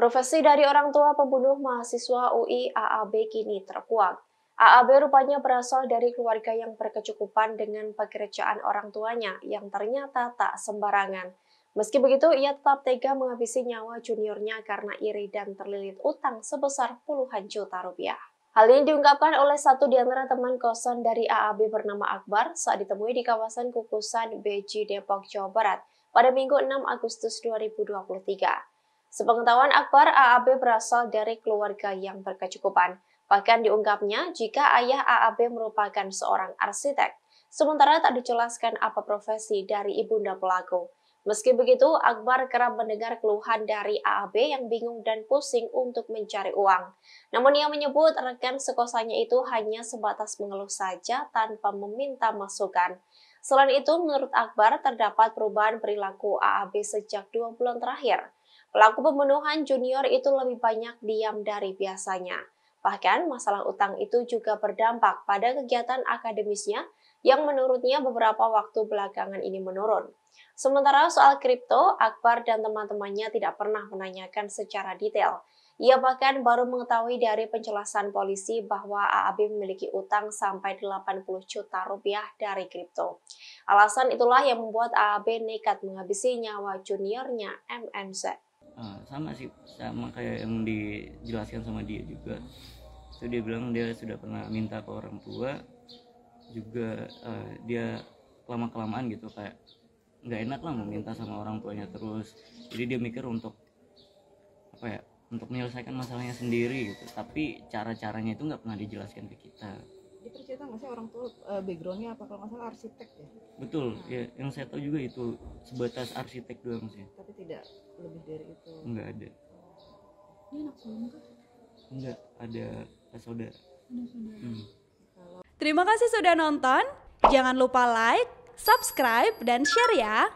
Profesi dari orang tua pembunuh mahasiswa UI AAB kini terkuak. AAB rupanya berasal dari keluarga yang berkecukupan dengan pekerjaan orang tuanya yang ternyata tak sembarangan. Meski begitu, ia tetap tega menghabisi nyawa juniornya karena iri dan terlilit utang sebesar puluhan juta rupiah. Hal ini diungkapkan oleh satu di antara teman kosan dari AAB bernama Akbar saat ditemui di kawasan Kukusan, Beji, Depok, Jawa Barat pada Minggu 6 Agustus 2023. Sepengetahuan Akbar, AAB berasal dari keluarga yang berkecukupan. Bahkan diungkapnya jika ayah AAB merupakan seorang arsitek. Sementara tak dijelaskan apa profesi dari ibunda pelaku. Meski begitu, Akbar kerap mendengar keluhan dari AAB yang bingung dan pusing untuk mencari uang. Namun ia menyebut rekan sekosanya itu hanya sebatas mengeluh saja tanpa meminta masukan. Selain itu, menurut Akbar terdapat perubahan perilaku AAB sejak dua bulan terakhir. Pelaku pembunuhan junior itu lebih banyak diam dari biasanya. Bahkan masalah utang itu juga berdampak pada kegiatan akademisnya yang menurutnya beberapa waktu belakangan ini menurun. Sementara soal kripto, Akbar dan teman-temannya tidak pernah menanyakan secara detail. Ia bahkan baru mengetahui dari penjelasan polisi bahwa AAB memiliki utang sampai 80 juta rupiah dari kripto. Alasan itulah yang membuat AAB nekat menghabisi nyawa juniornya MNZ. Eh, sama sih sama kayak yang dijelaskan sama dia juga so dia bilang dia sudah pernah minta ke orang tua juga uh, dia lama kelamaan gitu kayak nggak enak lah meminta sama orang tuanya terus jadi dia mikir untuk apa ya untuk menyelesaikan masalahnya sendiri gitu tapi cara caranya itu nggak pernah dijelaskan ke kita dia cerita nggak sih orang tua eh, backgroundnya apa kalau nggak arsitek ya betul nah. ya yang saya tahu juga itu sebatas arsitek doang sih tapi tidak lebih dari itu nggak ada ini anak sulung nggak ada saudara ada saudara hmm. terima kasih sudah nonton jangan lupa like subscribe dan share ya